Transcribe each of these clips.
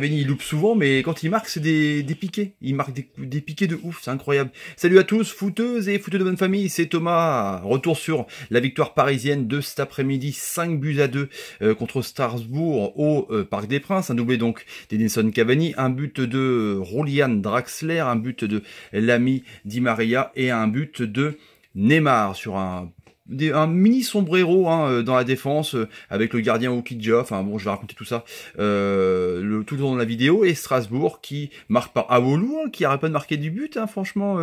Benny, il loupe souvent, mais quand il marque, c'est des, piquets. Il marque des, piquets de ouf, c'est incroyable. Salut à tous, footeuses et footeux de bonne famille, c'est Thomas. Retour sur la victoire parisienne de cet après-midi, 5 buts à 2 euh, contre Strasbourg au euh, Parc des Princes. Un doublé donc d'Edinson Cavani, un but de Rolian Draxler, un but de l'ami Di Maria et un but de... Neymar sur un un mini sombrero hein, euh, dans la défense euh, avec le gardien Okidja, enfin bon je vais raconter tout ça euh, le, tout le long de la vidéo et Strasbourg qui marque par Awolu hein, qui n'arrête pas de marquer du but hein, franchement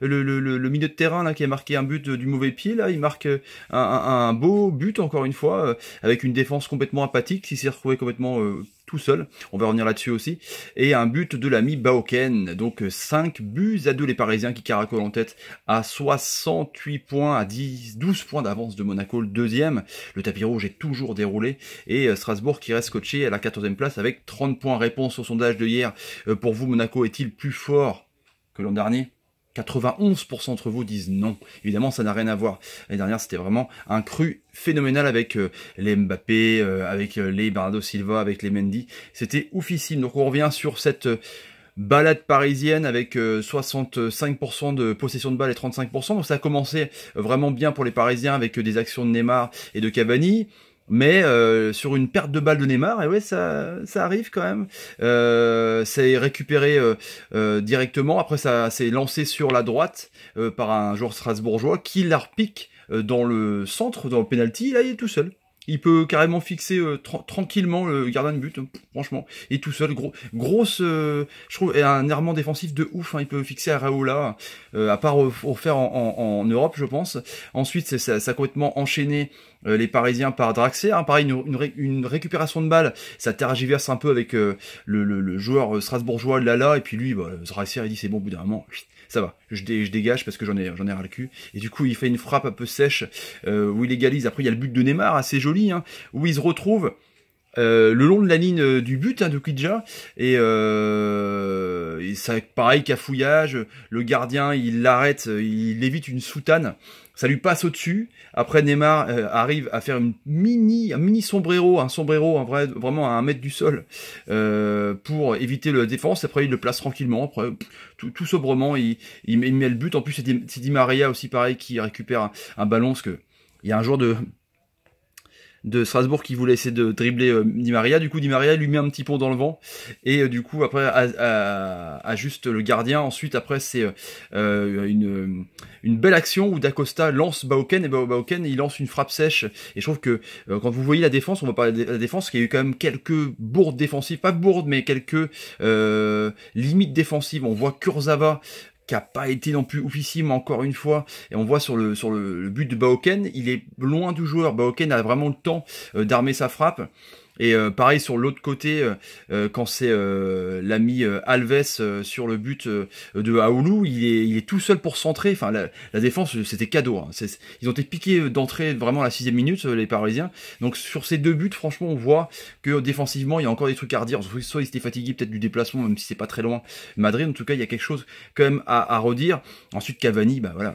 le, le, milieu de terrain là qui a marqué un but du mauvais pied là il marque un, beau but encore une fois avec une défense complètement apathique qui s'est retrouvé complètement tout seul. On va revenir là-dessus aussi. Et un but de l'ami Baoken. Donc 5 euh, buts à 2 les Parisiens qui caracolent en tête à 68 points, à 10, 12 points d'avance de Monaco, le deuxième. Le tapis rouge est toujours déroulé. Et euh, Strasbourg qui reste coaché à la 14e place avec 30 points. Réponse au sondage de hier. Euh, pour vous, Monaco est-il plus fort que l'an dernier 91% d'entre vous disent non. Évidemment, ça n'a rien à voir. L'année dernière, c'était vraiment un cru phénoménal avec euh, les Mbappé, euh, avec euh, les Bernardo Silva, avec les Mendy. C'était oufissime. Donc on revient sur cette balade parisienne avec 65% de possession de balle et 35%. Donc ça a commencé vraiment bien pour les Parisiens avec des actions de Neymar et de Cavani. Mais euh, sur une perte de balle de Neymar, et ouais, ça, ça arrive quand même. Euh, c'est récupéré euh, euh, directement. Après, ça s'est lancé sur la droite par un joueur strasbourgeois qui la repique dans le centre, dans le penalty. Là, il est tout seul. Il peut carrément fixer euh, tranquillement le gardien de but, euh, franchement. Et tout seul, gros, grosse, euh, je trouve, un errement défensif de ouf. Hein, il peut fixer à Raoula, à part au en, Europe, je pense. Ensuite, ça, ça a complètement enchaîné les Parisiens par Draxer, hein, pareil, une, récupération de balles, ça tergiverse un peu avec le, joueur strasbourgeois Lala. Et puis lui, bah, il dit c'est bon, au bout d'un moment, ça va, je, dégage parce que j'en ai, j'en ai ras le cul. Et du coup, il fait une frappe un peu sèche euh, où il égalise. Après, il y a le but de Neymar, assez joli, hein, où il se retrouve euh, le long de la ligne euh, du but hein, de Kidja et, euh, et ça pareil cafouillage le gardien il l'arrête euh, il évite une soutane ça lui passe au-dessus après Neymar arrive à faire une mini un mini sombrero un sombrero vraiment à un mètre du sol pour éviter le défense après il le place tranquillement tout, sobrement il, il, met, le but en plus c'est Di Maria aussi pareil qui récupère un, un ballon parce que il y a un jour de de Strasbourg qui voulait essayer de dribbler euh, Di Maria. Du coup, Di Maria lui met un petit pont dans le vent et euh, du coup après ajuste le gardien. Ensuite après c'est euh, une, belle action où Dacosta lance Bauken et Bauken il lance une frappe sèche. Et je trouve que quand vous voyez la défense, on va parler de la défense, qui a eu quand même quelques bourdes défensives, pas bourdes mais quelques limites défensives. On voit Kurzawa qui n'a pas été non plus mais encore une fois. Et on voit sur le, sur le, but de Baoken, il est loin du joueur. Baoken a vraiment le temps euh, d'armer sa frappe. Et euh, pareil sur l'autre côté, euh, euh, quand c'est l'ami Alves sur le but de Aoulou, il est, tout seul pour centrer. Enfin, la, défense, c'était cadeau. Hein. Ils ont été piqués d'entrée vraiment à la sixième minute, les Parisiens. Donc sur ces deux buts, franchement, on voit que défensivement, il y a encore des trucs à redire. Soit ils étaient fatigués peut-être du déplacement, même si c'est pas très loin Madrid. En tout cas, il y a quelque chose quand même à, à redire. Ensuite, Cavani, bah voilà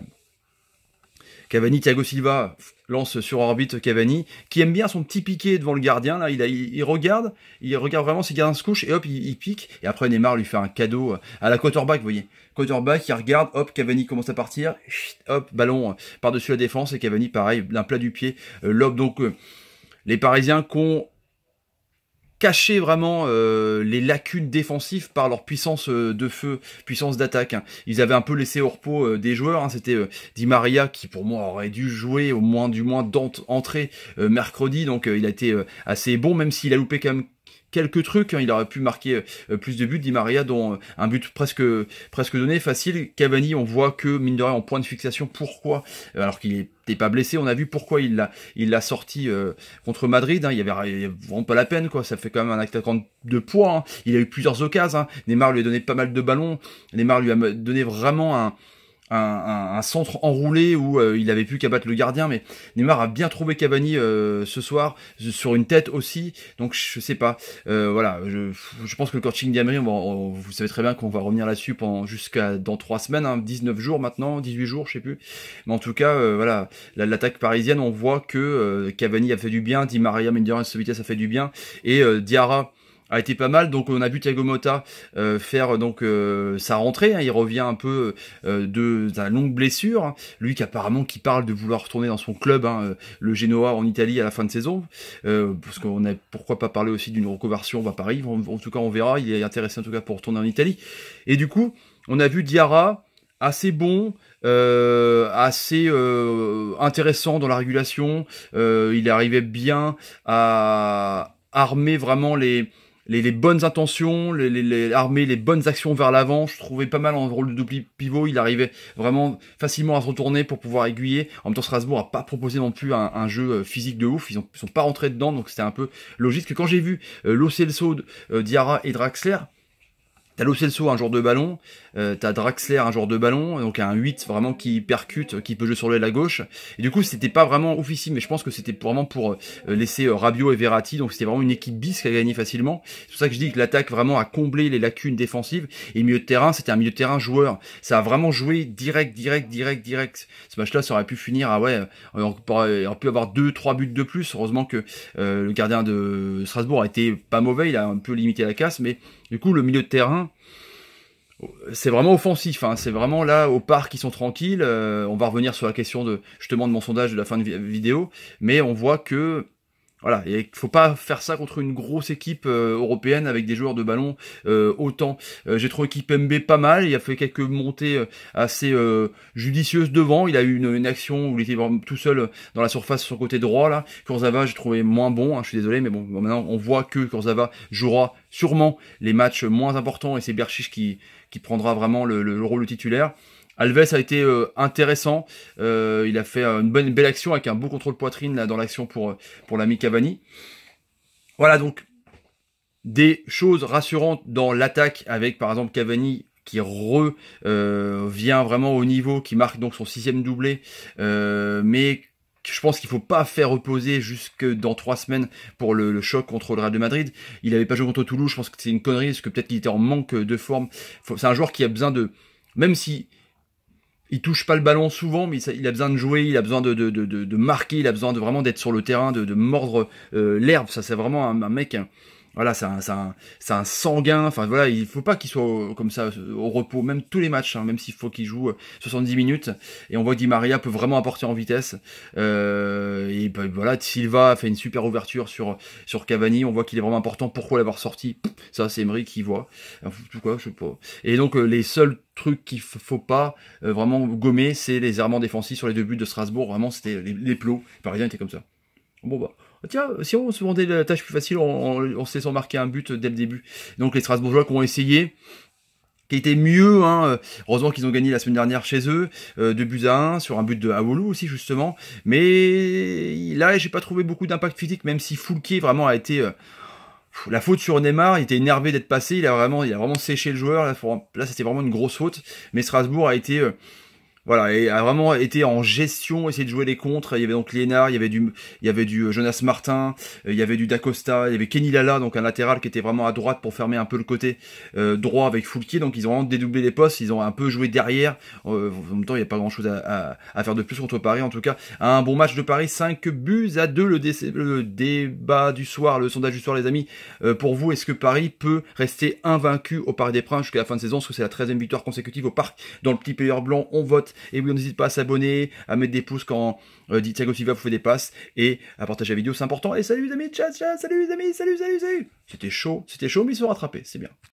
Cavani, Thiago Silva lance sur orbite Cavani, qui aime bien son petit piqué devant le gardien. Là, il, regarde, il regarde vraiment si le gardien se couche et hop, il, pique. Et après, Neymar lui fait un cadeau à la quarterback, vous voyez. Quarterback, il regarde, hop, Cavani commence à partir, hop, ballon par-dessus la défense et Cavani, pareil, d'un plat du pied, euh, lob. Donc, euh, les Parisiens qui ont cacher vraiment euh, les lacunes défensives par leur puissance euh, de feu, puissance d'attaque. Hein. Ils avaient un peu laissé au repos euh, des joueurs. Hein. C'était Di Maria qui, pour moi, aurait dû jouer au moins du moins d'entrée mercredi. Donc, il a été assez bon, même s'il a loupé quand même quelques trucs. Hein. Il aurait pu marquer euh, plus de buts. Di Maria, dont euh, un but presque, presque donné, facile. Cavani, on voit que, mine en point de fixation, pourquoi euh, Alors qu'il n'était pas blessé. On a vu pourquoi il l'a, il l'a sorti contre Madrid. Hein. Il, y avait, vraiment pas la peine, quoi. Ça fait quand même un attaquant de poids. Hein. Il a eu plusieurs occasions. Neymar lui a donné pas mal de ballons. Neymar lui a donné vraiment un, un, centre enroulé où euh, il avait plus qu'à battre le gardien, mais Neymar a bien trouvé Cavani euh, ce soir euh, sur une tête aussi. Donc je sais pas, voilà, je, je, pense que le coaching d'Amri, vous savez très bien qu'on va revenir là-dessus pendant jusqu'à dans trois semaines, 19 hein. jours maintenant, 18 jours, je sais plus. Mais en tout cas, voilà, l'attaque parisienne, on voit que Cavani a fait du bien, Di Maria, Mendy, vitesse a fait du bien et Diarra a été pas mal. Donc on a vu Thiago Motta euh, faire donc euh, sa rentrée. Hein. Il revient un peu euh, de sa longue blessure. Hein. Lui qui apparemment qui parle de vouloir retourner dans son club, hein, le Genoa en Italie à la fin de saison. parce qu'on a pourquoi pas parler aussi d'une reconversion à Paris. En, tout cas on verra. Il est intéressé en tout cas pour retourner en Italie. Et du coup on a vu Diarra assez bon, assez intéressant dans la régulation. il arrivait bien à armer vraiment les, les, bonnes intentions, les, les, armées, les bonnes actions vers l'avant. Je trouvais pas mal en rôle de double pivot. Il arrivait vraiment facilement à se retourner pour pouvoir aiguiller. En même temps, Strasbourg a pas proposé non plus un, jeu euh, physique de ouf. Ils, ont, sont pas rentrés dedans, donc c'était un peu logique. quand j'ai vu euh, de euh, Diarra et Draxler, T'as Locelso, un joueur de ballon, euh, t'as Draxler, un joueur de ballon, donc un 8 vraiment qui percute, qui peut jouer sur l'aile à gauche. Et du coup, c'était pas vraiment officiel, mais je pense que c'était vraiment pour euh, laisser euh, Rabiot et Verratti, donc c'était vraiment une équipe bis qui a gagné facilement. C'est pour ça que je dis que l'attaque vraiment a comblé les lacunes défensives, et le milieu de terrain, c'était un milieu de terrain joueur. Ça a vraiment joué direct, direct, direct, direct. Ce match-là, ça aurait pu finir ah ouais, on aurait pu avoir 2-3 buts de plus. Heureusement que le gardien de Strasbourg a été pas mauvais, il a un peu limité la casse, mais du coup, le milieu de terrain, c'est vraiment offensif, hein. c'est vraiment là au parc ils sont tranquilles. Euh, on va revenir sur la question de justement de mon sondage de la fin de vidéo, mais on voit que voilà, il faut pas faire ça contre une grosse équipe euh, européenne avec des joueurs de ballon euh, autant. Euh, j'ai trouvé Kipembe pas mal, il a fait quelques montées assez judicieuses devant, il a eu une, action où il était tout seul dans la surface sur côté droit là. Corzava j'ai trouvé moins bon, hein, je suis désolé mais bon, maintenant on voit que Corzava jouera sûrement les matchs moins importants et c'est Berchiche qui qui prendra vraiment le, le rôle de titulaire. Alves a été euh, intéressant. Euh, il a fait une bonne belle action avec un beau contrôle poitrine là dans l'action pour euh, pour l'ami Cavani. Voilà donc des choses rassurantes dans l'attaque avec par exemple Cavani qui revient vraiment au niveau, qui marque donc son sixième doublé, mais je pense qu'il faut pas faire reposer jusque dans trois semaines pour le, le choc contre le Real de Madrid. Il n'avait pas joué contre Toulouse, je pense que c'est une connerie, parce que peut-être qu'il était en manque de forme. C'est un joueur qui a besoin de, même si il touche pas le ballon souvent, mais il a besoin de jouer, il a besoin de, de, marquer, il a besoin de vraiment d'être sur le terrain, de, mordre euh, l'herbe. Ça, c'est vraiment un, mec. Voilà, c'est un, sanguin. Enfin voilà, il faut pas qu'il soit comme ça au repos, même tous les matchs, hein, même s'il faut qu'il joue 70 euh, minutes. Et on voit que Di Maria peut vraiment apporter en vitesse. Euh, et ben, voilà, Silva fait une super ouverture sur sur Cavani. On voit qu'il est vraiment important. Pourquoi l'avoir sorti Ça, c'est Emery qui voit. Tout quoi, je sais Et donc euh, les seuls trucs qu'il faut pas vraiment gommer, c'est les errements défensifs sur les deux buts de Strasbourg. Vraiment, c'était les, les plots. Parisien était comme ça. Bon bah. Ah, tiens, si on se rendait la tâche plus facile on s'est en marquer un but dès le début. Donc les Strasbourgeois qui ont essayé, qui étaient mieux. Hein. Euh, heureusement qu'ils ont gagné la semaine dernière chez eux, euh, de buts à 1, sur un but de Aoulou aussi justement. Mais là, j'ai pas trouvé beaucoup d'impact physique, même si Foulquier vraiment a été... Euh, la faute sur Neymar, il était énervé d'être passé, il a vraiment, il a vraiment séché le joueur. Là, c'était vraiment une grosse faute. Mais Strasbourg a été voilà, et a vraiment été en gestion, essayer de jouer les contres. Il y avait donc Liénard, il y avait du, il y avait du euh, Jonas Martin, euh, il y avait du Dacosta, il y avait Kenny Lala, donc un latéral qui était vraiment à droite pour fermer un peu le côté euh, droit avec Foulquier. Donc ils ont vraiment dédoublé les postes, ils ont un peu joué derrière. en même temps, il n'y a pas grand chose à, faire de plus contre Paris. En tout cas, un bon match de Paris, 5 buts à 2 le, débat du soir, le sondage du soir, les amis. pour vous, est-ce que Paris peut rester invaincu au Paris des Princes jusqu'à la fin de saison Parce que c'est la 13e victoire consécutive au Parc. Dans le petit payeur blanc, on vote et oui, on n'hésite pas à s'abonner, à mettre des pouces quand euh, Thiago Silva vous fait des passes et à partager la vidéo, c'est important. Et salut les amis, ciao, ciao, salut les amis, salut, salut, salut. C'était chaud, c'était chaud, mais ils sont rattrapés, c'est bien.